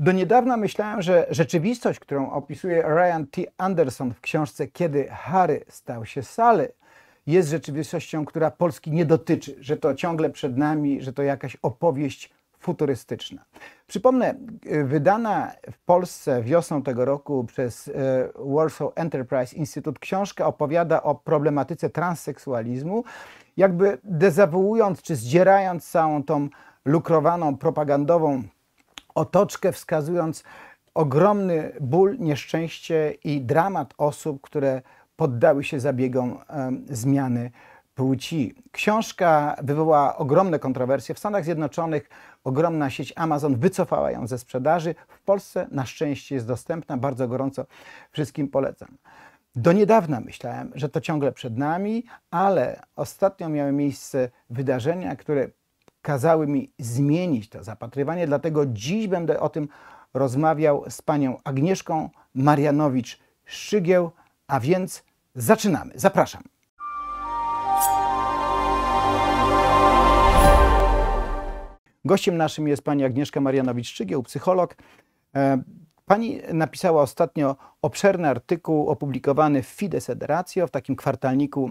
Do niedawna myślałem, że rzeczywistość, którą opisuje Ryan T. Anderson w książce Kiedy Harry stał się Sally, jest rzeczywistością, która Polski nie dotyczy, że to ciągle przed nami, że to jakaś opowieść futurystyczna. Przypomnę, y, wydana w Polsce wiosną tego roku przez y, Warsaw Enterprise Institute książka opowiada o problematyce transseksualizmu, jakby dezawuując czy zdzierając całą tą lukrowaną, propagandową otoczkę, wskazując ogromny ból, nieszczęście i dramat osób, które poddały się zabiegom zmiany płci. Książka wywołała ogromne kontrowersje. W Stanach Zjednoczonych ogromna sieć Amazon wycofała ją ze sprzedaży. W Polsce na szczęście jest dostępna. Bardzo gorąco wszystkim polecam. Do niedawna myślałem, że to ciągle przed nami, ale ostatnio miały miejsce wydarzenia, które kazały mi zmienić to zapatrywanie, dlatego dziś będę o tym rozmawiał z panią Agnieszką Marianowicz-Szygieł, a więc zaczynamy. Zapraszam. Gościem naszym jest pani Agnieszka Marianowicz-Szygieł, psycholog. E, pani napisała ostatnio obszerny artykuł opublikowany w Fides Ederatio, w takim kwartalniku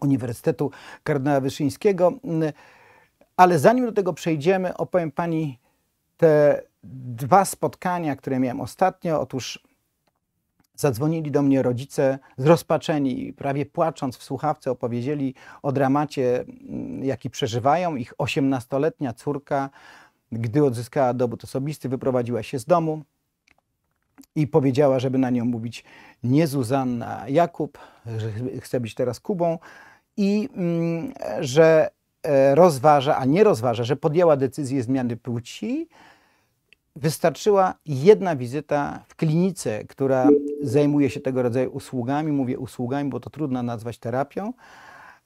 Uniwersytetu Kardynała Wyszyńskiego ale zanim do tego przejdziemy, opowiem Pani te dwa spotkania, które miałem ostatnio. Otóż zadzwonili do mnie rodzice zrozpaczeni, prawie płacząc w słuchawce, opowiedzieli o dramacie, mm, jaki przeżywają. Ich 18-letnia córka, gdy odzyskała dowód osobisty, wyprowadziła się z domu i powiedziała, żeby na nią mówić nie Zuzanna Jakub, że chce być teraz Kubą i mm, że E, rozważa, a nie rozważa, że podjęła decyzję zmiany płci, wystarczyła jedna wizyta w klinice, która zajmuje się tego rodzaju usługami. Mówię usługami, bo to trudno nazwać terapią.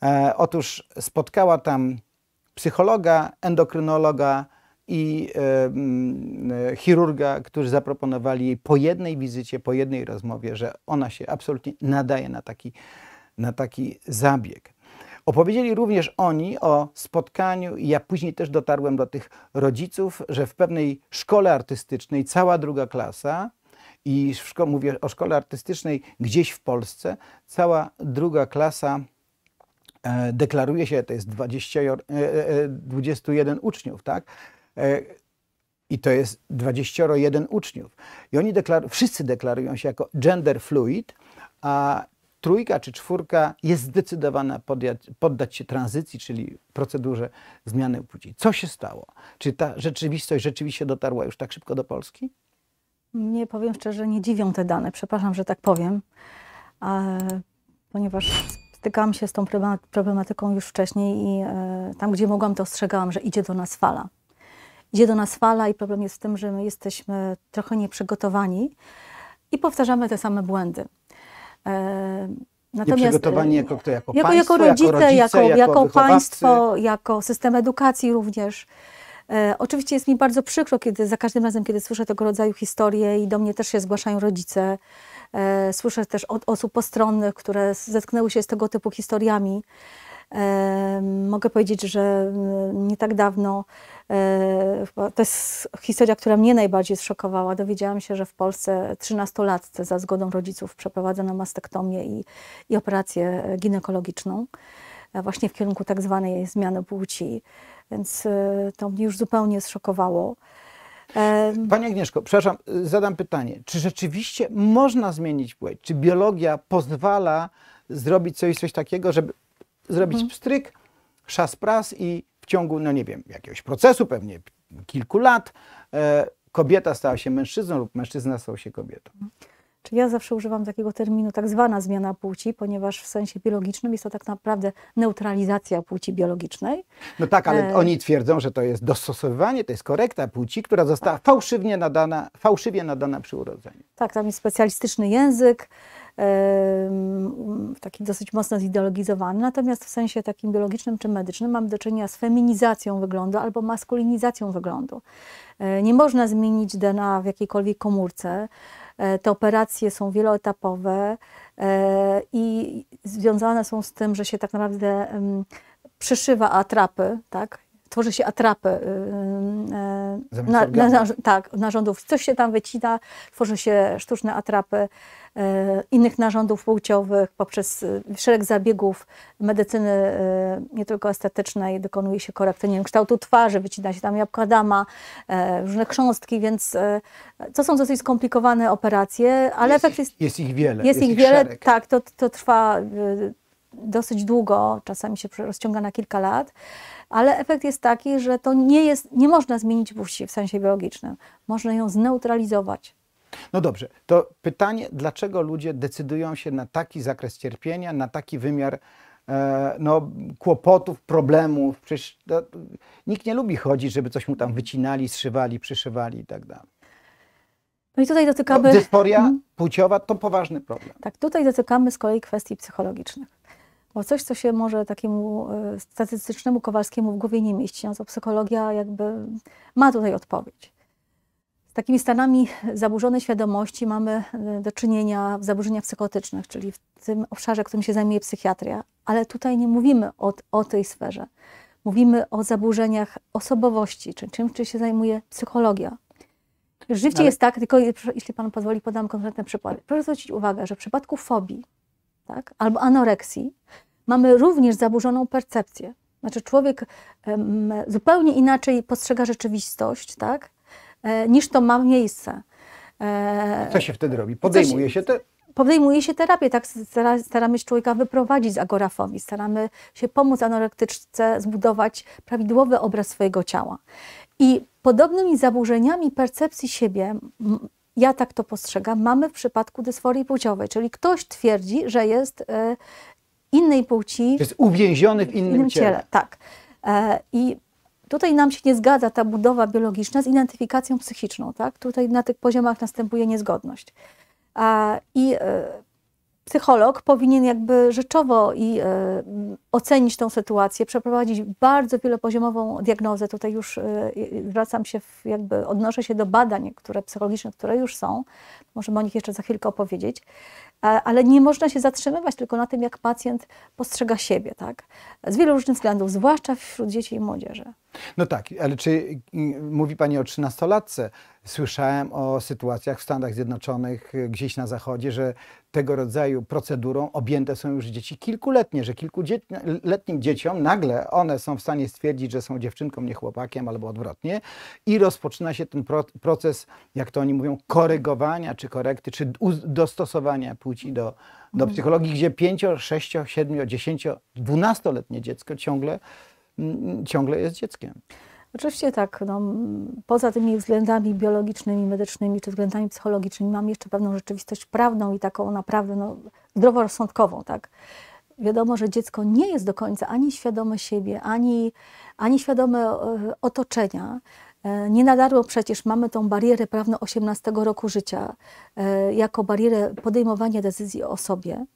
E, otóż spotkała tam psychologa, endokrynologa i e, mm, e chirurga, którzy zaproponowali jej po jednej wizycie, po jednej rozmowie, że ona się absolutnie nadaje na taki, na taki zabieg. Opowiedzieli również oni o spotkaniu, i ja później też dotarłem do tych rodziców, że w pewnej szkole artystycznej cała druga klasa, i szko- mówię o szkole artystycznej gdzieś w Polsce, cała druga klasa e, deklaruje się, to jest 20, e, e, 21 uczniów, tak? E, I to jest 21 uczniów. I oni deklar wszyscy deklarują się jako gender fluid, a trójka czy czwórka jest zdecydowana poddać się tranzycji, czyli procedurze zmiany płci. Co się stało? Czy ta rzeczywistość rzeczywiście dotarła już tak szybko do Polski? Nie powiem szczerze, nie dziwią te dane. Przepraszam, że tak powiem, e, ponieważ stykałam się z tą problematyką już wcześniej i e, tam, gdzie mogłam, to ostrzegałam, że idzie do nas fala. Idzie do nas fala i problem jest w tym, że my jesteśmy trochę nieprzygotowani i powtarzamy te same błędy. E, natomiast, I przygotowanie e, jako kto? Jako, jako, państwo, jako rodzice, jako, rodzice, jako, jako, jako państwo, jako system edukacji również. E, oczywiście jest mi bardzo przykro, kiedy za każdym razem, kiedy słyszę tego rodzaju historie i do mnie też się zgłaszają rodzice, słyszę też od osób postronnych, które zetknęły się z tego typu historiami. Mogę powiedzieć, że mm, nie tak dawno, e, to jest historia, która mnie najbardziej zszokowała. Dowiedziałam się, że w Polsce 13-latce za zgodą rodziców przeprowadzono mastektomię i, i operację ginekologiczną, e, właśnie w kierunku tak zwanej zmiany płci. Więc e, to mnie już zupełnie zszokowało. Panie Agnieszko, przepraszam, y, zadam pytanie. Czy rzeczywiście można zmienić płeć? Czy biologia pozwala zrobić coś, coś takiego, żeby zrobić mhm. pstryk, szas pras i w ciągu, no nie wiem, jakiegoś procesu, pewnie kilku lat, e, kobieta stała się mężczyzną lub mężczyzna stał się kobietą. Mhm. Czy ja zawsze używam takiego terminu tak zwana zmiana płci, ponieważ w sensie biologicznym jest to tak naprawdę neutralizacja płci biologicznej. No tak, ale e... oni twierdzą, że to jest dostosowywanie, to jest korekta płci, która została tak. fałszywnie nadana, fałszywie nadana przy urodzeniu. Tak, tam jest specjalistyczny język taki dosyć mocno zideologizowany. Natomiast w sensie takim biologicznym czy medycznym mamy do czynienia z feminizacją wyglądu albo maskulinizacją wyglądu. E, nie można zmienić DNA w jakiejkolwiek komórce. E, te operacje są wieloetapowe e, i związane są z tym, że się tak naprawdę przyszywa atrapy, tak? tworzy się atrapy y, y, y, na, na, tak, narządów. Coś się tam wycina, tworzy się sztuczne atrapy E, innych narządów płciowych, poprzez e, szereg zabiegów medycyny e, nie tylko estetycznej dokonuje się korekty nie wiem, kształtu twarzy, wycina się tam jabłka dama, różne chrząstki, więc to są dosyć skomplikowane operacje, ale jest, efekt jest... Jest ich wiele. Jest, jest ich wiele, szereg. tak, to, to trwa dosyć długo, czasami się rozciąga na kilka lat, ale efekt jest taki, że to nie jest, nie można zmienić płci w sensie biologicznym. Można ją zneutralizować. No dobrze, to pytanie, dlaczego ludzie decydują się na taki zakres cierpienia, na taki wymiar e, no, kłopotów, problemów. Przecież no, nikt nie lubi chodzić, żeby coś mu tam wycinali, zszywali, przyszywali itd. Tak no i tutaj no, dotykamy. No, dysporia hmm. płciowa to poważny problem. Tak, tutaj dotykamy z kolei kwestii psychologicznych. Bo coś, co się może takiemu e, statystycznemu Kowalskiemu w głowie nie mieści, no to psychologia jakby ma tutaj odpowiedź takimi stanami zaburzonej świadomości mamy e, do czynienia w zaburzeniach psychotycznych, czyli w tym obszarze, którym się zajmuje psychiatria, ale tutaj nie mówimy o, o tej sferze. Mówimy o zaburzeniach osobowości, czy czym czy się zajmuje psychologia. Rzeczywiście ale... jest tak, tylko jeśli Pan pozwoli, podam konkretny przykłady. Proszę zwrócić uwagę, że w przypadku fobii tak, albo anoreksji mamy również zaburzoną percepcję. Znaczy człowiek um, zupełnie inaczej postrzega rzeczywistość, tak? E, niż to ma miejsce. E, co się wtedy robi? Podejmuje się, te podejmuje się terapię, tak staramy się człowieka wyprowadzić z agorafobii, staramy się pomóc anorektyczce zbudować prawidłowy obraz swojego ciała. I podobnymi zaburzeniami percepcji siebie, ja tak to postrzegam, mamy w przypadku dysforii płciowej, czyli ktoś twierdzi, że jest e, innej płci. Jest uwięziony w innym, innym ciele. ciele. Tak. I Tutaj nam się nie zgadza ta budowa biologiczna z identyfikacją psychiczną. Tak? Tutaj na tych poziomach następuje niezgodność. A, I e, psycholog powinien jakby rzeczowo i, e, ocenić tą sytuację, przeprowadzić bardzo wielopoziomową diagnozę. Tutaj już e, wracam się, w, jakby odnoszę się do badań, które psychologiczne, które już są. Możemy o nich jeszcze za chwilkę opowiedzieć ale nie można się zatrzymywać tylko na tym, jak pacjent postrzega siebie, tak? Z wielu różnych względów, zwłaszcza wśród dzieci i młodzieży. No tak, ale czy mówi Pani o trzynastolatce, Słyszałem o sytuacjach w Stanach Zjednoczonych, e, gdzieś na zachodzie, że tego rodzaju procedurą objęte są już dzieci kilkuletnie, że kilkuletnim dzieciom nagle one są w stanie stwierdzić, że są dziewczynką, nie chłopakiem albo odwrotnie i rozpoczyna się ten proces, jak to oni mówią, korygowania czy korekty, czy dostosowania płci do, do mhm. psychologii, gdzie 5, 6, 7, 10, 12-letnie dziecko ciągle, mm, ciągle jest dzieckiem. Oczywiście tak. No, poza tymi względami biologicznymi, medycznymi czy względami psychologicznymi mam jeszcze pewną rzeczywistość prawną i taką naprawdę no, zdroworozsądkową. Tak? Wiadomo, że dziecko nie jest do końca ani świadome siebie, ani, ani świadome e, otoczenia. E, nie nadarło przecież mamy tą barierę prawną 18 roku życia e, jako barierę podejmowania decyzji o sobie.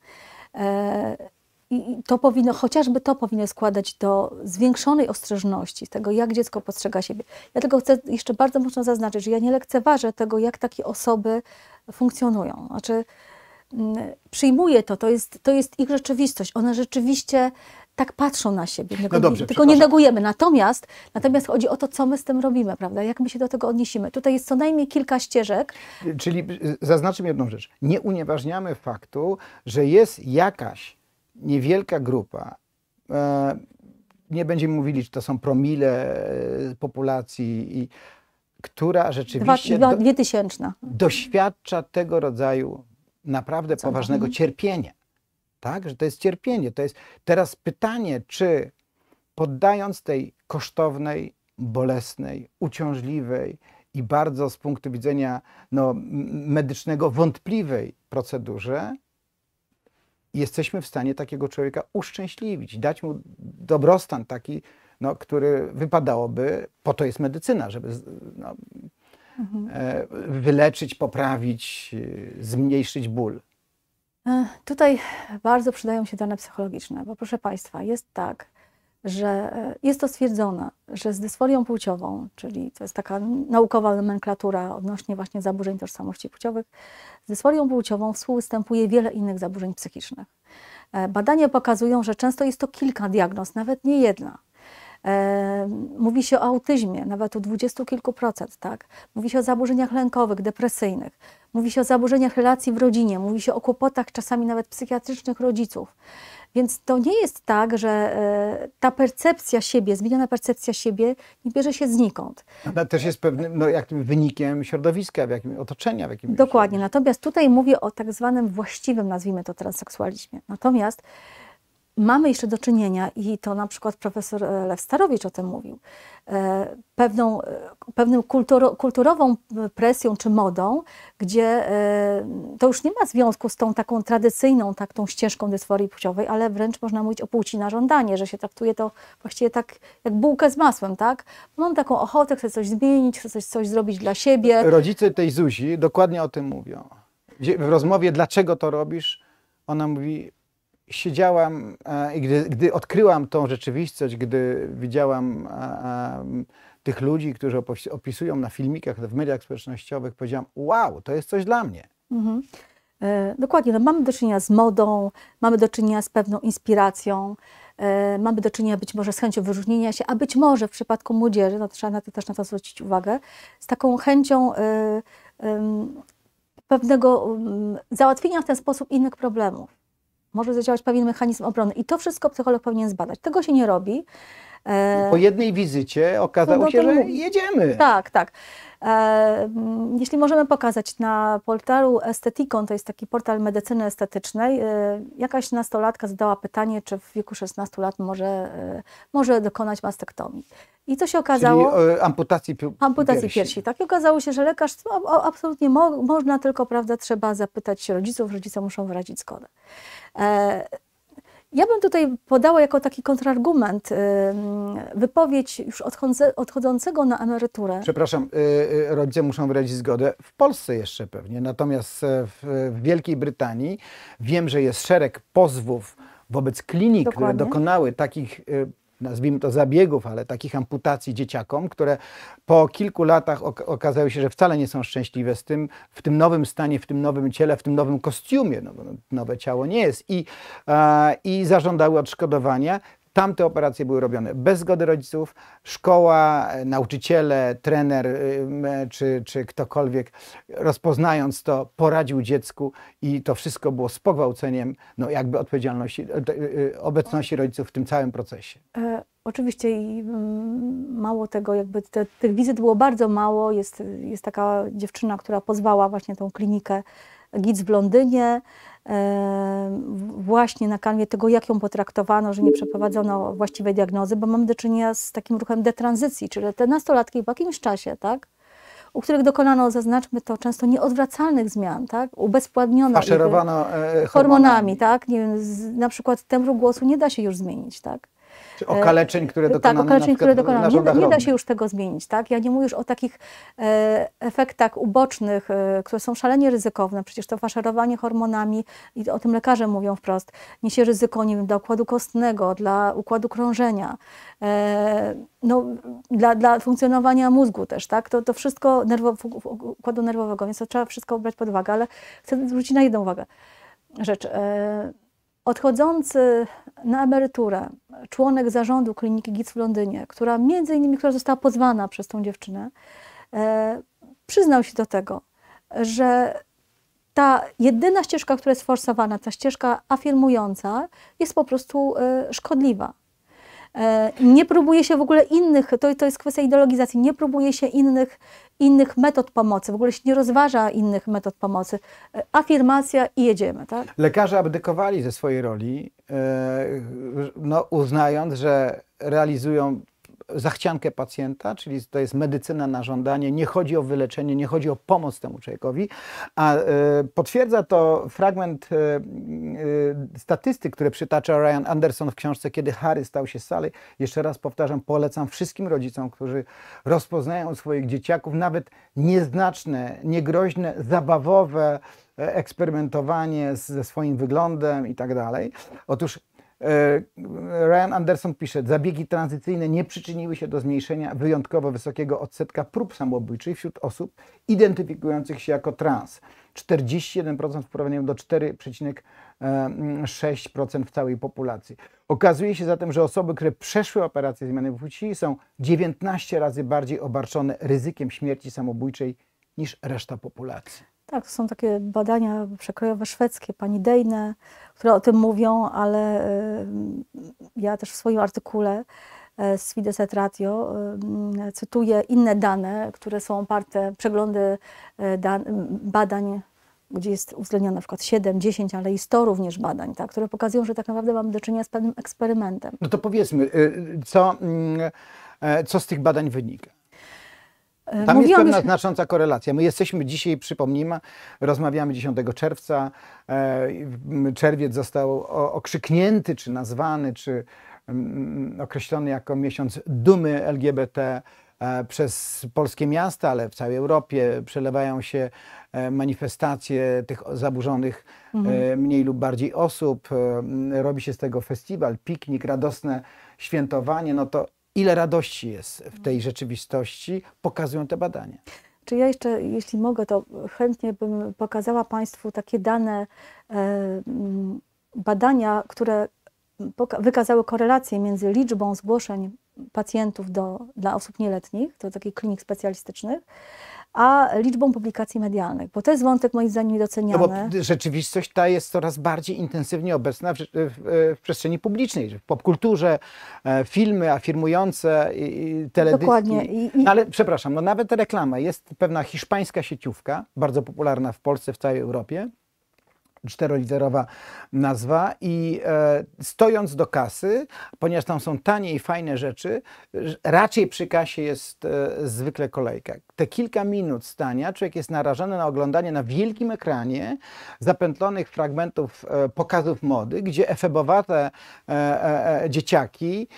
I to powinno, chociażby to powinno składać do zwiększonej ostrożności tego, jak dziecko postrzega siebie. Ja tylko chcę jeszcze bardzo mocno zaznaczyć, że ja nie lekceważę tego, jak takie osoby funkcjonują. Znaczy, mm, przyjmuję to, to jest, to jest ich rzeczywistość. One rzeczywiście tak patrzą na siebie. Tego, no dobrze, tylko nie negujemy. Natomiast, natomiast chodzi o to, co my z tym robimy, prawda? Jak my się do tego odniesiemy. Tutaj jest co najmniej kilka ścieżek. Czyli y, zaznaczmy jedną rzecz. Nie unieważniamy faktu, że jest jakaś niewielka grupa, e, nie będziemy mówili, czy to są promile e, populacji, i, która rzeczywiście dwa, dwa, doświadcza tego rodzaju naprawdę Co? poważnego mhm. cierpienia. Tak? Że to jest cierpienie. To jest teraz pytanie, czy poddając tej kosztownej, bolesnej, uciążliwej i bardzo z punktu widzenia no, medycznego wątpliwej procedurze, jesteśmy w stanie takiego człowieka uszczęśliwić, dać mu dobrostan taki, no, który wypadałoby, po to jest medycyna, żeby no, mhm. E, wyleczyć, poprawić, e, zmniejszyć ból. E, tutaj bardzo przydają się dane psychologiczne, bo proszę Państwa, jest tak, że e, jest to stwierdzone, że z dysforią płciową, czyli to jest taka naukowa nomenklatura odnośnie właśnie zaburzeń tożsamości płciowych, z dysforią płciową współwystępuje wiele innych zaburzeń psychicznych. E, badania pokazują, że często jest to kilka diagnoz, nawet nie jedna. E, mówi się o autyzmie, nawet u dwudziestu kilku procent, tak? Mówi się o zaburzeniach lękowych, depresyjnych, mówi się o zaburzeniach relacji w rodzinie, mówi się o kłopotach czasami nawet psychiatrycznych rodziców. Więc to nie jest tak, że e, ta percepcja siebie, zmieniona percepcja siebie nie bierze się znikąd. Ona też jest pewnym no, jak wynikiem środowiska, w jakim otoczenia, w jakim. Dokładnie. Natomiast tutaj mówię o tak zwanym właściwym, nazwijmy to transseksualizmie. Natomiast mamy jeszcze do czynienia, i to na przykład profesor e, Lew Starowicz o tym mówił, e, pewną, e, pewną kulturo, kulturową presją czy modą, gdzie to już nie ma związku z tą taką tradycyjną, tak, tą ścieżką dysforii płciowej, ale wręcz można mówić o płci na żądanie, że się traktuje to właściwie tak jak bułkę z masłem, tak? Mam taką ochotę, chcę coś zmienić, chcę coś, coś zrobić dla siebie. Rodzice tej Zuzi dokładnie o tym mówią. W rozmowie, dlaczego to robisz, ona mówi, siedziałam e, i gdy, gdy odkryłam tą rzeczywistość, gdy widziałam e, e, tych ludzi, którzy opisują na filmikach, w mediach społecznościowych, powiedziałam, wow, to jest coś dla mnie. Mhm. dokładnie, no, mamy do czynienia z modą, mamy do czynienia z pewną inspiracją, mamy do czynienia być może z chęcią wyróżnienia się, a być może w przypadku młodzieży, no, trzeba na to, też na to zwrócić uwagę, z taką chęcią pewnego mm, załatwienia w ten sposób innych problemów może zadziałać pewien mechanizm obrony. I to wszystko psycholog powinien zbadać. Tego się nie robi. Po e, jednej wizycie okazało no, no się, że jedziemy. Tak, tak. E, mm, jeśli możemy pokazać na portalu Estetikon, to jest taki portal medycyny estetycznej, e, jakaś nastolatka zadała pytanie, czy w wieku 16 lat może, może dokonać mastektomii. I co się okazało? Czyli, amputacji, piersi. amputacji piersi. Tak, I okazało się, że lekarz no, absolutnie mo można, tylko prawda, trzeba zapytać rodziców, rodzice muszą wyrazić zgodę. Ja bym tutaj podała jako taki kontrargument wypowiedź już odchodzącego na emeryturę. Przepraszam, y, y, rodzice muszą wyrazić zgodę w Polsce jeszcze pewnie, natomiast e, w Wielkiej Brytanii wiem, że jest szereg pozwów wobec klinik, Dokładnie. które dokonały takich y, nazwijmy to zabiegów, ale takich amputacji dzieciakom, które po kilku latach okazały się, że wcale nie są szczęśliwe z tym, w tym nowym stanie, w tym nowym ciele, w tym nowym kostiumie, no, no nowe ciało nie jest, i, e, i zażądały odszkodowania. Tamte operacje były robione bez zgody rodziców. Szkoła, e, nauczyciele, trener y, czy, czy ktokolwiek rozpoznając to, poradził dziecku i to wszystko było z pogwałceniem no jakby odpowiedzialności, e, e, obecności rodziców w tym całym procesie. Oczywiście i mało tego, jakby te, tych wizyt było bardzo mało. Jest, jest taka dziewczyna, która pozwała właśnie tą klinikę Gids w Londynie, e, właśnie na kanwie tego, jak ją potraktowano, że nie przeprowadzono właściwej diagnozy, bo mamy do czynienia z takim ruchem detranzycji, czyli te nastolatki w jakimś czasie, tak? u których dokonano, zaznaczmy to, często nieodwracalnych zmian, tak? ubezpładniono ich, e, e, hormonami, hormonami, tak? Nie wiem, z, na przykład tembru głosu nie da się już zmienić. Tak? Czy okaleczeń, które e, tak, dokonano Tak, okaleczeń, które dokonano. Nie, nie, da się już tego zmienić. Tak? Ja nie mówię już o takich e, efektach ubocznych, e, które są szalenie ryzykowne. Przecież to faszerowanie hormonami, i o tym lekarze mówią wprost, niesie ryzyko nie wiem, dla układu kostnego, dla układu krążenia, no, dla, dla funkcjonowania mózgu też. Tak? To, to wszystko nerwo, układu nerwowego, więc to trzeba wszystko brać pod uwagę. Ale chcę zwrócić na jedną uwagę rzecz. Odchodzący na emeryturę członek zarządu kliniki GIC w Londynie, która między innymi która została pozwana przez tą dziewczynę, e, przyznał się do tego, że ta jedyna ścieżka, która jest forsowana, ta ścieżka afirmująca, jest po prostu e, szkodliwa. E, nie próbuje się w ogóle innych, to, to jest kwestia ideologizacji, nie próbuje się innych, innych metod pomocy, w ogóle się nie rozważa innych metod pomocy. E, afirmacja i jedziemy. Tak? Lekarze abdykowali ze swojej roli, e, no, uznając, że realizują zachciankę pacjenta, czyli to jest medycyna na żądanie, nie chodzi o wyleczenie, nie chodzi o pomoc temu człowiekowi, a e, potwierdza to fragment e, e, statystyk, które przytacza Ryan Anderson w książce Kiedy Harry stał się sali. Jeszcze raz powtarzam, polecam wszystkim rodzicom, którzy rozpoznają swoich dzieciaków, nawet nieznaczne, niegroźne, zabawowe eksperymentowanie ze swoim wyglądem i tak dalej. Otóż E, Ryan Anderson pisze, zabiegi tranzycyjne nie przyczyniły się do zmniejszenia wyjątkowo wysokiego odsetka prób samobójczych wśród osób identyfikujących się jako trans. 41% w porównaniu do 4,6% w całej populacji. Okazuje się zatem, że osoby, które przeszły operację zmiany płci są 19 razy bardziej obarczone ryzykiem śmierci samobójczej niż reszta populacji. Tak, to są takie badania przekrojowe szwedzkie, pani Dejne, które o tym mówią, ale y, ja też w swoim artykule e, z Fideset Radio y, cytuję inne dane, które są oparte, przeglądy e, badań, gdzie jest uwzględnione na przykład 7, 10, ale i 100 również badań, tak, które pokazują, że tak naprawdę mamy do czynienia z pewnym eksperymentem. No to powiedzmy, y, co, mm, e, co z tych badań wynika? E, Tam Mówiłam jest pewna już... znacząca korelacja. My jesteśmy dzisiaj, przypomnijmy, rozmawiamy 10 czerwca. E, czerwiec został okrzyknięty, czy nazwany, czy określony jako miesiąc dumy LGBT e, przez polskie miasta, ale w całej Europie przelewają się manifestacje tych zaburzonych mhm. mniej lub bardziej osób. Robi się z tego festiwal, piknik, radosne świętowanie. No to ile radości jest w tej rzeczywistości, pokazują te badania. Czy ja jeszcze, jeśli mogę, to chętnie bym pokazała Państwu takie dane e, badania, które wykazały korelację między liczbą zgłoszeń pacjentów do, dla osób nieletnich, do takich klinik specjalistycznych, a liczbą publikacji medialnych, bo to jest wątek moim zdaniem niedoceniany. No bo rzeczywistość ta jest coraz bardziej intensywnie obecna w, w, w przestrzeni publicznej, w popkulturze, e, filmy afirmujące, teledyski. Dokładnie. I, i... No ale przepraszam, no nawet reklama. Jest pewna hiszpańska sieciówka, bardzo popularna w Polsce, w całej Europie, czteroliterowa nazwa i e, stojąc do kasy, ponieważ tam są tanie i fajne rzeczy, raczej przy kasie jest e, zwykle kolejka. Te kilka minut stania człowiek jest narażony na oglądanie na wielkim ekranie zapętlonych fragmentów e, pokazów mody, gdzie efebowate dzieciaki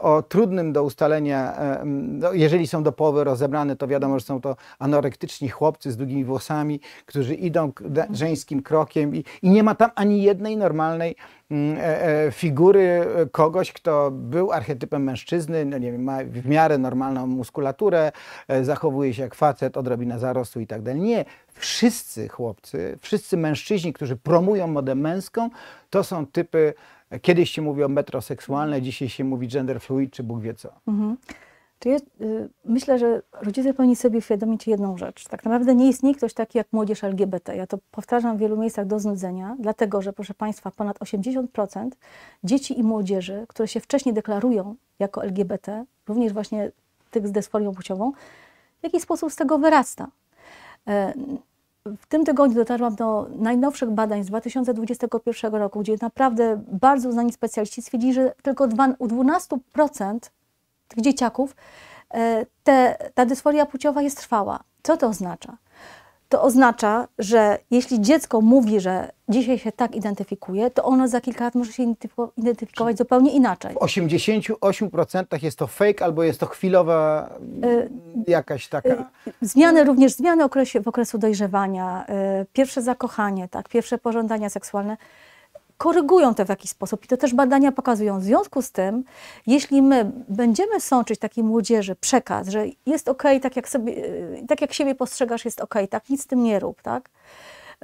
o trudnym do ustalenia, no, jeżeli są do połowy rozebrane, to wiadomo, że są to anorektyczni chłopcy z długimi włosami, którzy idą żeńskim krokiem i i, nie ma tam ani jednej normalnej mm, e, e, figury e, kogoś, kto był archetypem mężczyzny, no nie wiem, ma w miarę normalną muskulaturę, zachowuje się jak facet, odrobina zarostu i tak dalej. Nie, wszyscy chłopcy, wszyscy mężczyźni, którzy promują modę męską, to są typy, kiedyś się mówiło metroseksualne, dzisiaj się mówi gender fluid, czy Bóg wie co. Mhm. Jest, y, myślę, że rodzice powinni sobie uświadomić jedną rzecz. Tak naprawdę nie istnieje ktoś taki jak młodzież LGBT. Ja to powtarzam w wielu miejscach do znudzenia, dlatego że, proszę Państwa, ponad 80% dzieci i młodzieży, które się wcześniej deklarują jako LGBT, również właśnie tych z dysforią płciową, w jakiś sposób z tego wyrasta. E, w tym tygodniu dotarłam do najnowszych badań z 2021 roku, gdzie naprawdę bardzo znani specjaliści stwierdzili, że tylko u 12% tych dzieciaków, e, te, ta dysforia płciowa jest trwała. Co to oznacza? To oznacza, że jeśli dziecko mówi, że dzisiaj się tak identyfikuje, to ono za kilka lat może się identyfikować zupełnie inaczej. W 88% jest to fake albo jest to chwilowa e, jakaś taka. E, zmiany, również zmiany okresie, w okresu dojrzewania, pierwsze zakochanie, tak, pierwsze pożądania seksualne korygują to w jakiś sposób i to też badania pokazują. W związku z tym, jeśli my będziemy sączyć takiej młodzieży przekaz, że jest ok, tak jak, sobie, y, tak jak siebie postrzegasz, jest ok, tak, nic z tym nie rób, tak,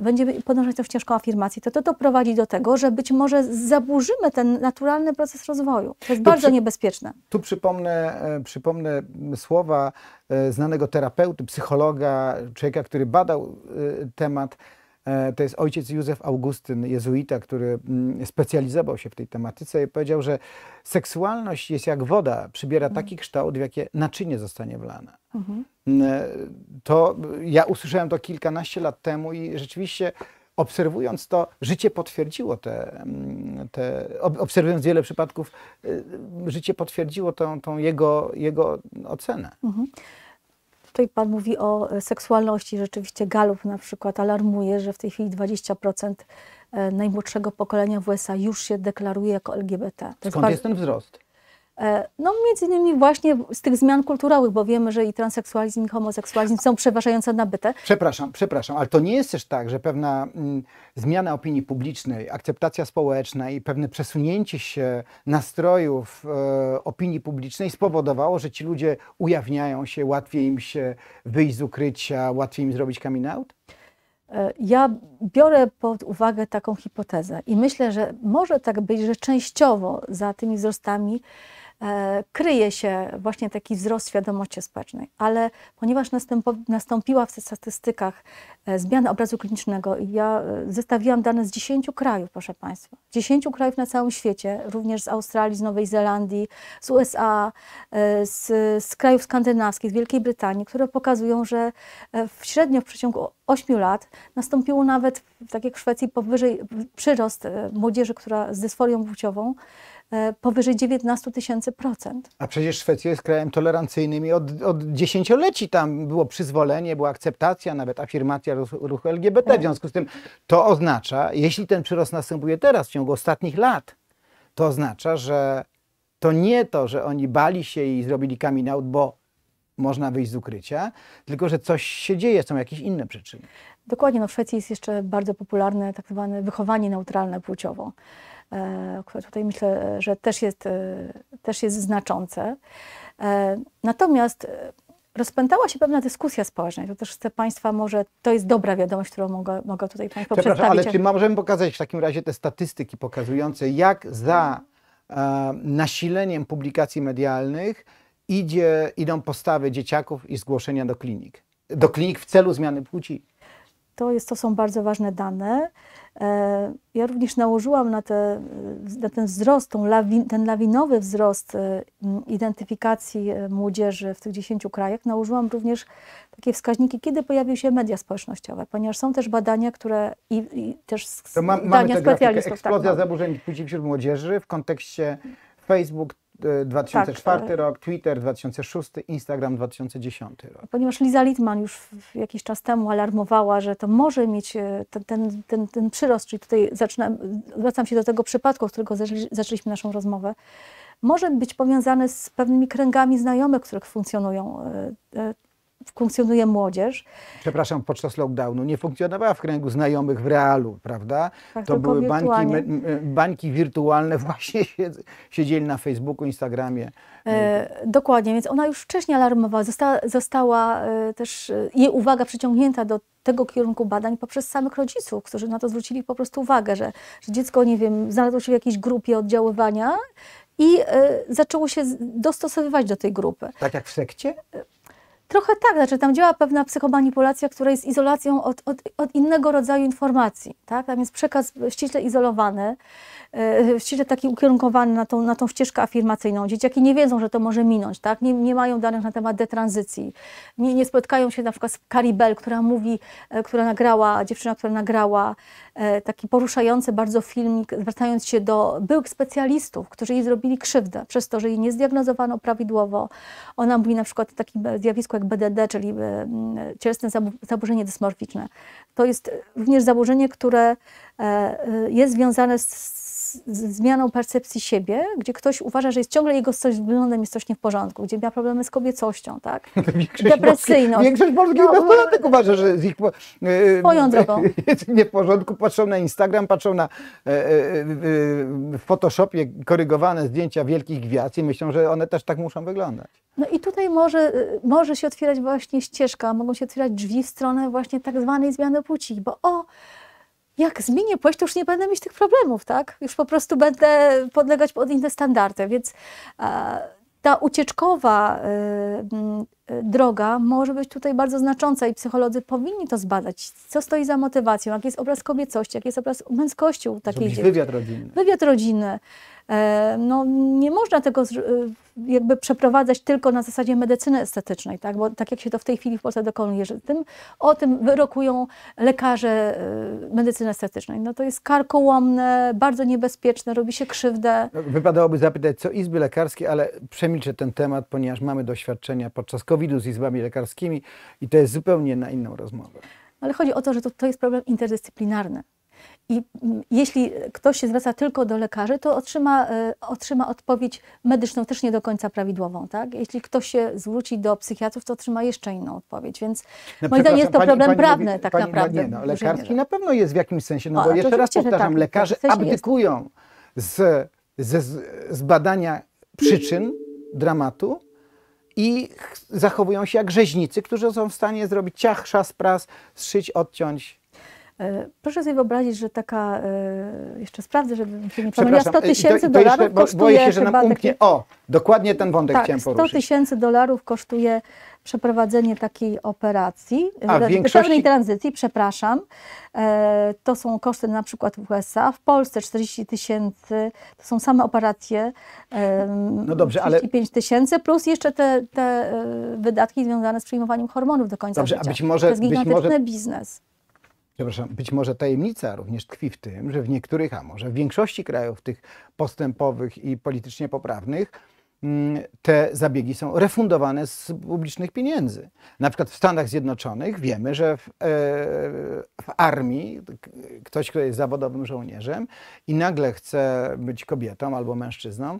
będziemy podążać tą ciężką afirmację, to to doprowadzi do tego, że być może zaburzymy ten naturalny proces rozwoju. To jest tu bardzo przy, niebezpieczne. Tu przypomnę, e, przypomnę słowa e, znanego terapeuty, psychologa, człowieka, który badał e, temat, E, to jest ojciec Józef Augustyn, jezuita, który mm, specjalizował się w tej tematyce i powiedział, że seksualność jest jak woda, przybiera mhm. taki kształt, w jakie naczynie zostanie wlane. Mhm. Mm, e, to ja usłyszałem to kilkanaście lat temu i rzeczywiście obserwując to, życie potwierdziło te, mm, te obserwując wiele przypadków, y, y, życie potwierdziło tą, tą jego, jego ocenę. Mhm. Tutaj Pan mówi o e, seksualności. Rzeczywiście Galup, na przykład alarmuje, że w tej chwili 20% e, najmłodszego pokolenia w USA już się deklaruje jako LGBT. To Skąd jest, bardzo... jest ten wzrost? E, no między innymi właśnie z tych zmian kulturowych, bo wiemy, że i transseksualizm, i homoseksualizm są przeważająco nabyte. Przepraszam, przepraszam, ale to nie jest też tak, że pewna mm, zmiana opinii publicznej, akceptacja społeczna i pewne przesunięcie się nastrojów e, opinii publicznej spowodowało, że ci ludzie ujawniają się, łatwiej im się wyjść z ukrycia, łatwiej im zrobić coming out? E, ja biorę pod uwagę taką hipotezę i myślę, że może tak być, że częściowo za tymi wzrostami E, kryje się właśnie taki wzrost świadomości społecznej, ale ponieważ nastąpiła w statystykach e, zmiana obrazu klinicznego i ja e, zestawiłam dane z 10 krajów, proszę Państwa, 10 krajów na całym świecie, również z Australii, z Nowej Zelandii, z USA, z, z krajów skandynawskich, z Wielkiej Brytanii, które pokazują, że w średnio w przeciągu 8 lat nastąpiło nawet, tak jak w Szwecji, powyżej przyrost młodzieży, która z dysforią płciową, E, powyżej 19 tysięcy procent. A przecież Szwecja jest krajem tolerancyjnym i od, od dziesięcioleci tam było przyzwolenie, była akceptacja, nawet afirmacja ruchu LGBT. W e. związku z tym to oznacza, jeśli ten przyrost następuje teraz, w ciągu ostatnich lat, to oznacza, że to nie to, że oni bali się i zrobili coming out, bo można wyjść z ukrycia, tylko że coś się dzieje, są jakieś inne przyczyny. Dokładnie, no w Szwecji jest jeszcze bardzo popularne tak zwane wychowanie neutralne płciowo. E, które tutaj myślę, że też jest, e, też jest znaczące. E, natomiast rozpętała się pewna dyskusja społeczna. To też chcę Państwa może, to jest dobra wiadomość, którą mogę, mogę tutaj Państwu przedstawić. ale czy możemy pokazać w takim razie te statystyki pokazujące, jak za nasileniem publikacji medialnych idzie, idą postawy dzieciaków i zgłoszenia do klinik? Do klinik w celu zmiany płci to, jest, to są bardzo ważne dane. E, ja również nałożyłam na, te, na ten wzrost, lawin, ten lawinowy wzrost e, identyfikacji e, młodzieży w tych 10 krajach, nałożyłam również takie wskaźniki, kiedy pojawiły się media społecznościowe, ponieważ są też badania, które i, i też to ma, badania mamy specjalistów. Grafikę, eksplozja tak, zaburzeń płci wśród młodzieży w kontekście Facebook, 2004 tak. E, rok, Twitter 2006, Instagram 2010 rok. No, ponieważ Liza Litman już jakiś czas temu alarmowała, że to może mieć e, ten, ten, ten, ten przyrost, czyli tutaj zaczynam, zwracam się do tego przypadku, z którego zaczęliśmy naszą rozmowę, może być powiązane z pewnymi kręgami znajomych, których funkcjonują e, funkcjonuje młodzież. Przepraszam, podczas lockdownu nie funkcjonowała w kręgu znajomych w realu, prawda? Tak, to były bańki, e, bańki wirtualne, właśnie siedzieli na Facebooku, Instagramie. E, dokładnie, więc ona już wcześniej alarmowała, została, została e, też e, jej uwaga przyciągnięta do tego kierunku badań poprzez samych rodziców, którzy na to zwrócili po prostu uwagę, że, że dziecko, nie wiem, znalazło się w jakiejś grupie oddziaływania i zaczęło się dostosowywać do tej grupy. Tak jak w sekcie? Trochę tak, znaczy tam działa pewna psychomanipulacja, która jest izolacją od, od, od innego rodzaju informacji. Tak? Tam jest przekaz ściśle izolowany, yy, ściśle taki ukierunkowany na tą, na tą ścieżkę afirmacyjną. Dzieciaki nie wiedzą, że to może minąć, tak? nie, nie mają danych na temat detranzycji. Nie, nie spotkają się na przykład z Bell, która mówi, e, która nagrała, dziewczyna, która nagrała e, taki poruszający bardzo filmik, zwracając się do byłych specjalistów, którzy jej zrobili krzywdę przez to, że jej nie zdiagnozowano prawidłowo. Ona mówi na przykład o takim zjawisku BDD, czyli e, cielesne zaburzenie dysmorficzne. To jest również zaburzenie, które e, e, jest związane z z, zmianą percepcji siebie, gdzie ktoś uważa, że jest ciągle jego coś wyglądem jest coś nie w porządku, gdzie ma problemy z kobiecością, tak? Depresyjność. Większość polskich no, nastolatek uważa, że z ich moją yy, e, drogą. jest nie w porządku, patrzą na Instagram, patrzą na yy, yy, w Photoshopie korygowane zdjęcia wielkich gwiazd i myślą, że one też tak muszą wyglądać. No i tutaj może, może się otwierać właśnie ścieżka, mogą się otwierać drzwi w stronę właśnie tak zwanej zmiany płci, bo o, jak zmienię płeć, to już nie będę mieć tych problemów, tak? Już po prostu będę podlegać pod inne standardy, więc e, ta ucieczkowa e, e, droga może być tutaj bardzo znacząca i psycholodzy powinni to zbadać. Co stoi za motywacją, jaki jest obraz kobiecości, jaki jest obraz męskości u takiej dziewczyny. wywiad rodziny. Wywiad E, no, nie można tego e, jakby przeprowadzać tylko na zasadzie medycyny estetycznej, tak? bo tak jak się to w tej chwili w Polsce dokonuje, że tym, o tym wyrokują lekarze e, medycyny estetycznej. No to jest karkołomne, bardzo niebezpieczne, robi się krzywdę. No, wypadałoby zapytać, co izby lekarskie, ale przemilczę ten temat, ponieważ mamy doświadczenia podczas COVID-u z izbami lekarskimi i to jest zupełnie na inną rozmowę. Ale chodzi o to, że to, to jest problem interdyscyplinarny. I jeśli ktoś się zwraca tylko do lekarzy, to otrzyma, e, otrzyma odpowiedź medyczną, też nie do końca prawidłową. Tak? Jeśli ktoś się zwróci do psychiatrów, to otrzyma jeszcze inną odpowiedź. Więc no, moim zdaniem jest to pani, problem pani prawny mówi, tak pani no naprawdę. nie, no, lekarski na pewno jest w jakimś sensie, no o, jeszcze raz powtarzam, tak, lekarze w sensie abdykują z, z, z badania przyczyn dramatu i zachowują się jak rzeźnicy, którzy są w stanie zrobić ciach, szas, pras, zszyć, odciąć E, proszę sobie wyobrazić, że taka, e, jeszcze sprawdzę, żebym się nie pomyliła, 100 tysięcy dolarów bo, kosztuje boję się, że nam umknie. Taki, o, dokładnie ten wątek tak, chciałem poruszyć. 100 tysięcy dolarów kosztuje przeprowadzenie takiej operacji, A, w większości... pewnej tranzycji, przepraszam. E, to są koszty na przykład w USA, w Polsce 40 tysięcy, to są same operacje, no dobrze, 35 ale... tysięcy, plus jeszcze te, te wydatki związane z przyjmowaniem hormonów do końca dobrze, życia. A być może, to jest gigantyczny być może... biznes przepraszam, być może tajemnica również tkwi w tym, że w niektórych, a może w większości krajów tych postępowych i politycznie poprawnych, mm, te zabiegi są refundowane z publicznych pieniędzy. Na przykład w Stanach Zjednoczonych wiemy, że w, e, w, armii ktoś, kto jest zawodowym żołnierzem i nagle chce być kobietą albo mężczyzną,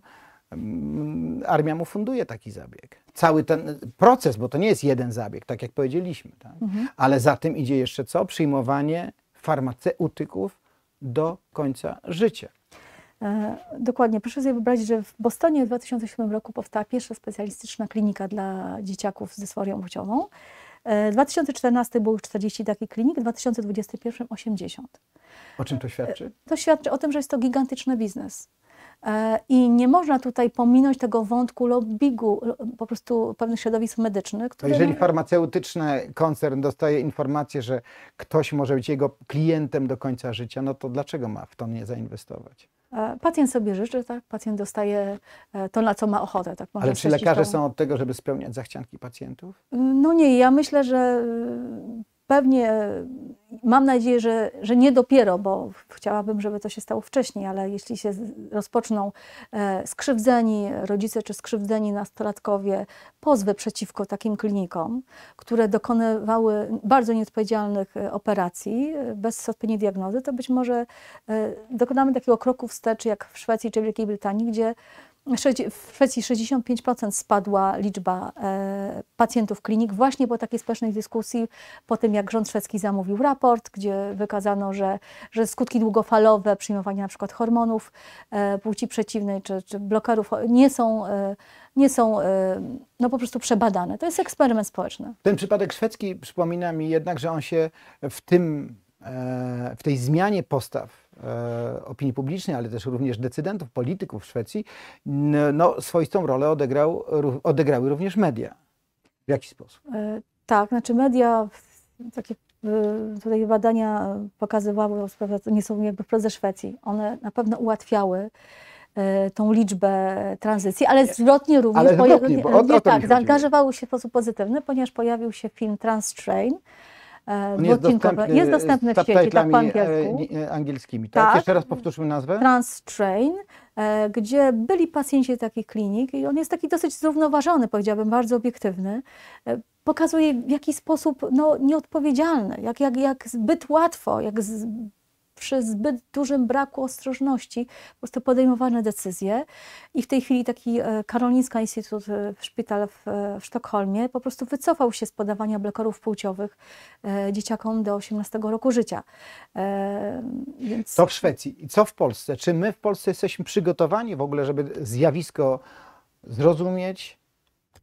Mm, armia mu funduje taki zabieg. Cały ten y, proces, bo to nie jest jeden zabieg, tak jak powiedzieliśmy, tak? Mhm. ale za tym idzie jeszcze co? Przyjmowanie farmaceutyków do końca życia. E, dokładnie. Proszę sobie wyobrazić, że w Bostonie w 2007 roku powstała pierwsza specjalistyczna klinika dla dzieciaków z dysforią płciową. E, w 2014 było już 40 takich klinik, w 2021 80. O czym to świadczy? E, to świadczy o tym, że jest to gigantyczny biznes. E, I nie można tutaj pominąć tego wątku lobbygu, po prostu pewnych środowisk medycznych. Które... Jeżeli no- farmaceutyczny koncern dostaje informację, że ktoś może być jego klientem do końca życia, no to dlaczego ma w to nie zainwestować? E, pacjent sobie życzy, tak? Pacjent dostaje e, to, na co ma ochotę. Tak? Ale czy lekarze tą... są od tego, żeby spełniać zachcianki pacjentów? No nie, ja myślę, że pewnie mam nadzieję, że, że nie dopiero, bo chciałabym, żeby to się stało wcześniej, ale jeśli się rozpoczną e, skrzywdzeni rodzice czy skrzywdzeni nastolatkowie pozwy przeciwko takim klinikom, które dokonywały bardzo nieodpowiedzialnych e, operacji e, bez odpowiedniej diagnozy, to być może dokonamy takiego kroku wstecz jak w Szwecji czy Wielkiej Brytanii, gdzie w Szwecji 65% spadła liczba e, pacjentów klinik właśnie po takiej społecznej dyskusji, po tym jak rząd szwedzki zamówił raport, gdzie wykazano, że, że skutki długofalowe przyjmowania np. hormonów e, płci przeciwnej czy, czy blokerów nie są, e, nie są no, po prostu przebadane. To jest eksperyment społeczny. Ten przypadek szwedzki przypomina mi jednak, że on się w, tym, w tej zmianie postaw E, opinii publicznej, ale też również decydentów, polityków w Szwecji, no, swoistą rolę odegrał, odegrały również media. W jaki sposób? E, tak, znaczy media, takie e, tutaj badania pokazywały, nie są jakby wprost ze Szwecji. One na pewno ułatwiały tą liczbę tranzycji, ale zwrotnie również ale zwrotnie, bo o, o tak, zaangażowały się w sposób pozytywny, ponieważ pojawił się film Trans Train, E, on jest dostępny, jest dostępny w sieci, tak po e, angielsku. E, angielskimi. Tak? tak? Jeszcze raz powtórzmy nazwę. TransTrain, gdzie byli pacjenci takich klinik i on jest taki dosyć zrównoważony, powiedziałabym, bardzo obiektywny. Pokazuje w jaki sposób no, nieodpowiedzialny, jak, jak, jak zbyt łatwo, jak z, przy zbyt dużym braku ostrożności po prostu podejmowane decyzje i w tej chwili taki e, Karolinska Instytut e, Szpital w, e, w Sztokholmie po prostu wycofał się z podawania blokorów płciowych dzieciakom do 18 roku życia. Więc... To w Szwecji. I co w Polsce? Czy my w Polsce jesteśmy przygotowani w ogóle, żeby zjawisko zrozumieć,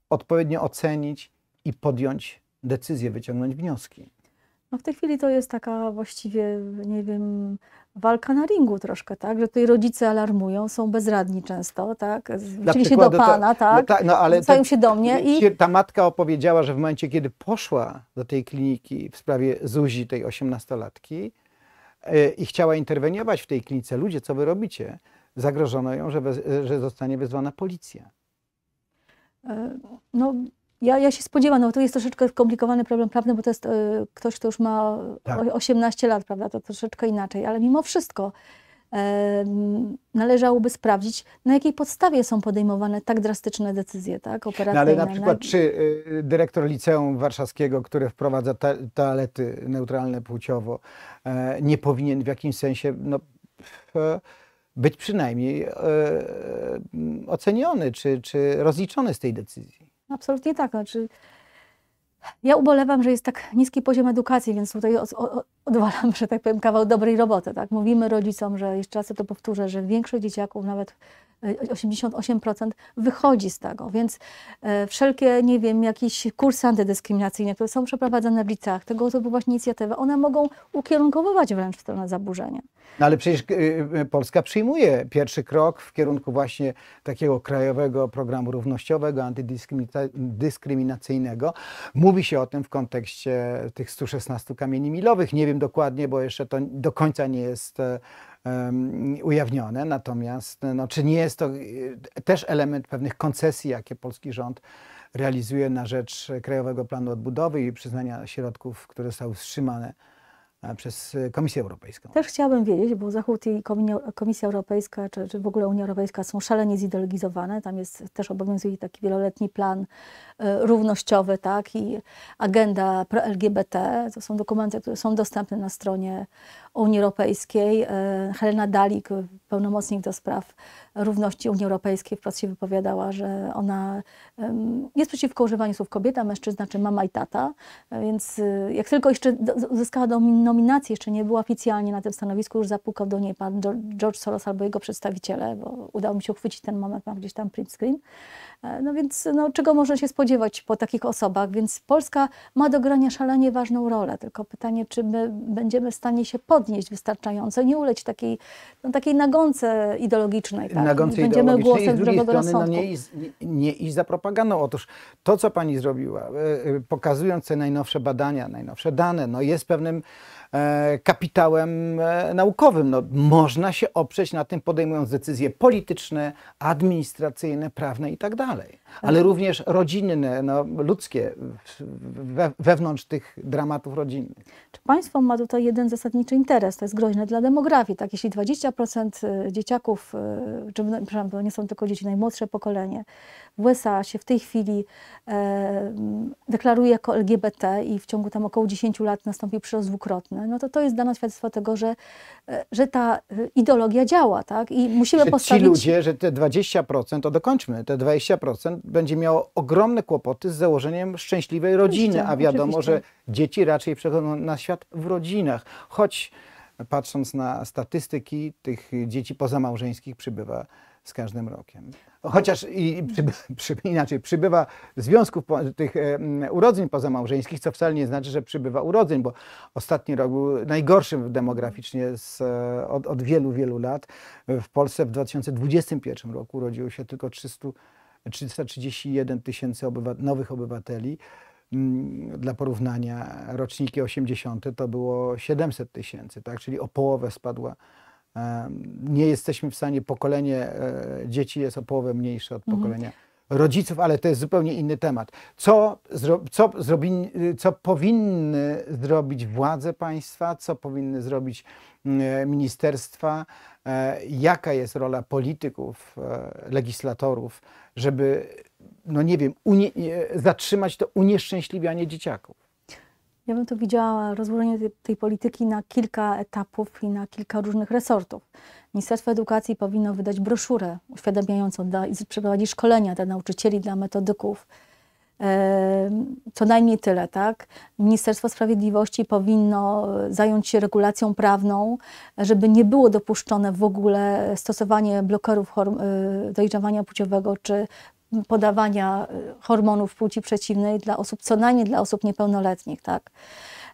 odpowiednio ocenić i podjąć decyzję, wyciągnąć wnioski? No w tej chwili to jest taka właściwie, nie wiem, walka na ringu troszkę, tak? Że tutaj rodzice alarmują, są bezradni często, tak? Zwrócili się do no pana, no ta, tak? No, ta, no ale się do mnie i... Ta matka opowiedziała, że w momencie, kiedy poszła do tej kliniki w sprawie Zuzi, tej osiemnastolatki e, i chciała interweniować w tej klinice, ludzie, co wy robicie? Zagrożono ją, że, że zostanie wezwana policja. E, no, ja, ja się spodziewam, no to jest troszeczkę skomplikowany problem prawny, bo to jest y, ktoś, kto już ma tak. 18 lat, prawda, to troszeczkę inaczej, ale mimo wszystko y, należałoby sprawdzić, na jakiej podstawie są podejmowane tak drastyczne decyzje, tak, operacyjne. No ale na przykład, na... czy y, dyrektor Liceum Warszawskiego, który wprowadza ta, toalety neutralne płciowo, nie powinien w jakimś sensie, no, być przynajmniej oceniony, czy, czy rozliczony z tej decyzji? Absolutnie tak. Znaczy, ja ubolewam, że jest tak niski poziom edukacji, więc tutaj od, odwalam, że tak powiem, kawał dobrej roboty. Tak? Mówimy rodzicom, że jeszcze raz to powtórzę, że większość dzieciaków, nawet 88% e, wychodzi z tego, więc e, wszelkie, nie wiem, jakieś kursy antydyskryminacyjne, które są przeprowadzane w liceach, tego typu właśnie inicjatywy, one mogą ukierunkowywać wręcz w stronę zaburzenia. No ale przecież e, Polska przyjmuje pierwszy krok w kierunku właśnie takiego krajowego programu równościowego, antydyskryminacyjnego. Mówi się o tym w kontekście tych 116 kamieni milowych. Nie wiem dokładnie, bo jeszcze to do końca nie jest ujawnione. Natomiast, no, czy nie jest to e, też element pewnych koncesji, jakie polski rząd realizuje na rzecz Krajowego Planu Odbudowy i przyznania środków, które zostały wstrzymane E, przez e, Komisję Europejską. Też chciałabym wiedzieć, bo Zachód i Komisja Europejska, czy, czy w ogóle Unia Europejska są szalenie zideologizowane. Tam jest też obowiązuje taki wieloletni plan e, równościowy, tak, i agenda pro-LGBT. To są dokumenty, które są dostępne na stronie Unii Europejskiej. Helena Dalik, pełnomocnik do spraw równości Unii Europejskiej, wprost się wypowiadała, że ona jest przeciwko używaniu słów kobieta, mężczyzna, czy mama i tata, więc jak tylko jeszcze uzyskała dominację nominacji jeszcze nie była oficjalnie na tym stanowisku, już zapukał do niej pan George Soros albo jego przedstawiciele, bo udało mi się uchwycić ten moment, mam gdzieś tam print screen. E, no więc no, czego można się spodziewać po takich osobach? Więc Polska ma do grania szalenie ważną rolę, tylko pytanie, czy my będziemy w stanie się podnieść wystarczająco, nie uleć takiej, no, takiej nagonce ideologicznej. Tak? Nagonce będziemy ideologicznej głosem i z drugiej strony no, nie, iść, nie iść za propagandą. Otóż to, co pani zrobiła, e, e, pokazując te najnowsze badania, najnowsze dane, no jest pewnym E, kapitałem e, naukowym. No, można się oprzeć na tym, podejmując decyzje polityczne, administracyjne, prawne i tak dalej. Ale tak. również rodzinne, no, ludzkie, we, wewnątrz tych dramatów rodzinnych. Czy państwo ma tutaj jeden zasadniczy interes? To jest groźne dla demografii. Tak? Jeśli 20% e, dzieciaków, czy przepraszam, to nie są tylko dzieci, najmłodsze pokolenie, USA się w tej chwili e, deklaruje jako LGBT i w ciągu tam około 10 lat nastąpił przyrost dwukrotny, no to to jest dane świadectwo tego, że, e, że ta e, ideologia działa, tak? I musimy że postawić... Ci ludzie, że te 20%, to dokończmy, te 20% będzie miało ogromne kłopoty z założeniem szczęśliwej rodziny, a wiadomo, oczywiście. że dzieci raczej przechodzą na świat w rodzinach, choć patrząc na statystyki, tych dzieci pozamałżeńskich przybywa z każdym rokiem. Chociaż i przyby, przyby, inaczej, przybywa związków tych e, urodzeń pozamałżeńskich, co wcale nie znaczy, że przybywa urodzeń, bo ostatni rok był najgorszym demograficznie z, e, od, od wielu, wielu lat. W Polsce w 2021 roku urodziło się tylko 300, 331 tysięcy obywat, nowych obywateli dla porównania roczniki 80 to było 700 tysięcy, tak? czyli o połowę spadła nie jesteśmy w stanie, pokolenie e, dzieci jest o połowę mniejsze od mhm. pokolenia rodziców, ale to jest zupełnie inny temat. Co, zro, co, zrobi, co powinny zrobić władze państwa, co powinny zrobić mm, e, ministerstwa, e, jaka jest rola polityków, legislatorów, żeby, no nie wiem, unie, zatrzymać to unieszczęśliwianie dzieciaków? Ja bym tu widziała rozłożenie tej, tej, polityki na kilka etapów i na kilka różnych resortów. Ministerstwo Edukacji powinno wydać broszurę uświadamiającą dla, i przeprowadzić szkolenia dla nauczycieli, dla metodyków. E, co najmniej tyle, tak? Ministerstwo Sprawiedliwości powinno e, zająć się regulacją prawną, żeby nie było dopuszczone w ogóle stosowanie blokerów e, dojrzewania płciowego czy podawania y, hormonów płci przeciwnej dla osób, co najmniej dla osób niepełnoletnich, tak?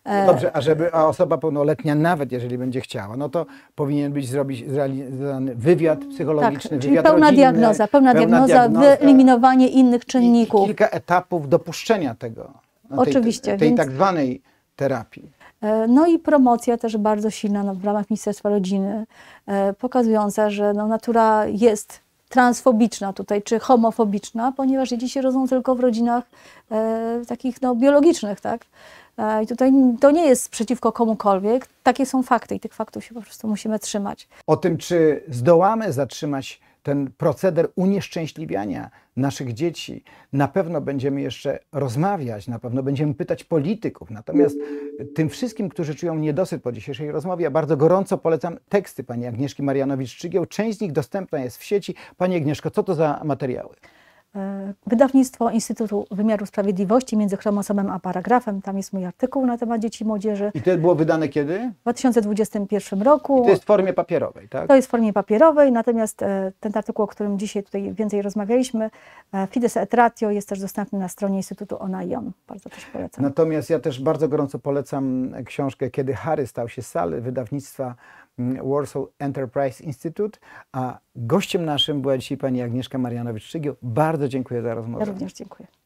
No e, dobrze, a żeby a osoba pełnoletnia, nawet jeżeli będzie chciała, no to powinien być zrobić, zrealizowany wywiad tak, psychologiczny, tak, czyli wywiad pełna rodzinny, diagnoza, pełna, pełna diagnoza, wyeliminowanie innych czynników. kilka etapów dopuszczenia tego, no Oczywiście, tej, tej więc... tak zwanej terapii. E, no i promocja też bardzo silna no, w ramach Ministerstwa Rodziny, e, pokazująca, że no, natura jest transfobiczna tutaj, czy homofobiczna, ponieważ dzieci się rodzą tylko w rodzinach e, takich no, biologicznych, tak? E, I tutaj to nie jest przeciwko komukolwiek. Takie są fakty i tych faktów się po prostu musimy trzymać. O tym, czy zdołamy zatrzymać ten proceder unieszczęśliwiania naszych dzieci. Na pewno będziemy jeszcze rozmawiać, na pewno będziemy pytać polityków. Natomiast tym wszystkim, którzy czują niedosyt po dzisiejszej rozmowie, ja bardzo gorąco polecam teksty pani Agnieszki Marianowicz-Czygieł. Część z nich dostępna jest w sieci. Pani Agnieszko, co to za materiały? E, wydawnictwo Instytutu Wymiaru Sprawiedliwości między chromosomem a paragrafem. Tam jest mój artykuł na temat dzieci i młodzieży. I to było wydane kiedy? W 2021 roku. I to jest w formie papierowej, tak? To jest w formie papierowej, natomiast e, ten artykuł, o którym dzisiaj tutaj więcej rozmawialiśmy, e, Fides et Ratio jest też dostępny na stronie Instytutu Onaion. Bardzo też polecam. Natomiast ja też bardzo gorąco polecam książkę Kiedy Harry stał się sal wydawnictwa Mm, Warsaw Enterprise Institute. A gościem naszym była dzisiaj pani Agnieszka Marianowicz-Szygieł. Bardzo dziękuję za rozmowę. Ja również dziękuję.